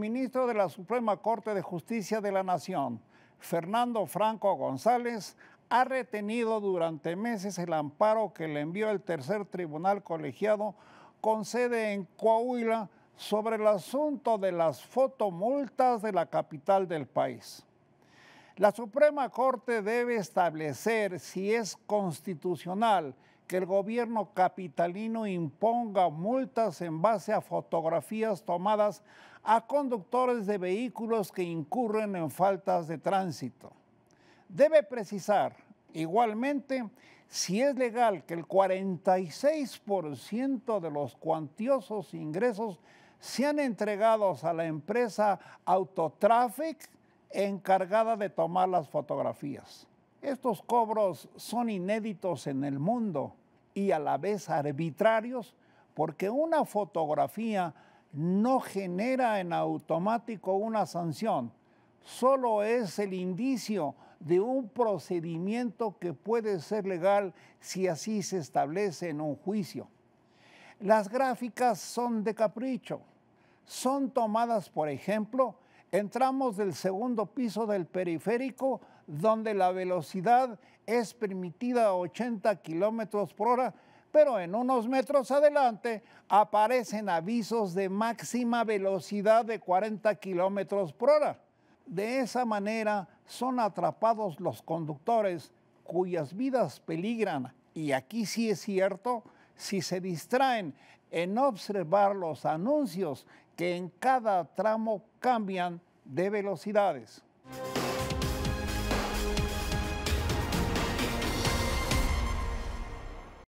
ministro de la Suprema Corte de Justicia de la Nación, Fernando Franco González, ha retenido durante meses el amparo que le envió el tercer tribunal colegiado con sede en Coahuila sobre el asunto de las fotomultas de la capital del país. La Suprema Corte debe establecer si es constitucional que el gobierno capitalino imponga multas en base a fotografías tomadas a conductores de vehículos que incurren en faltas de tránsito. Debe precisar igualmente si es legal que el 46% de los cuantiosos ingresos sean entregados a la empresa Autotraffic encargada de tomar las fotografías. Estos cobros son inéditos en el mundo y a la vez arbitrarios, porque una fotografía no genera en automático una sanción, solo es el indicio de un procedimiento que puede ser legal si así se establece en un juicio. Las gráficas son de capricho, son tomadas, por ejemplo, entramos del segundo piso del periférico donde la velocidad es permitida a 80 kilómetros por hora, pero en unos metros adelante aparecen avisos de máxima velocidad de 40 kilómetros por hora. De esa manera son atrapados los conductores cuyas vidas peligran, y aquí sí es cierto, si se distraen en observar los anuncios que en cada tramo cambian de velocidades.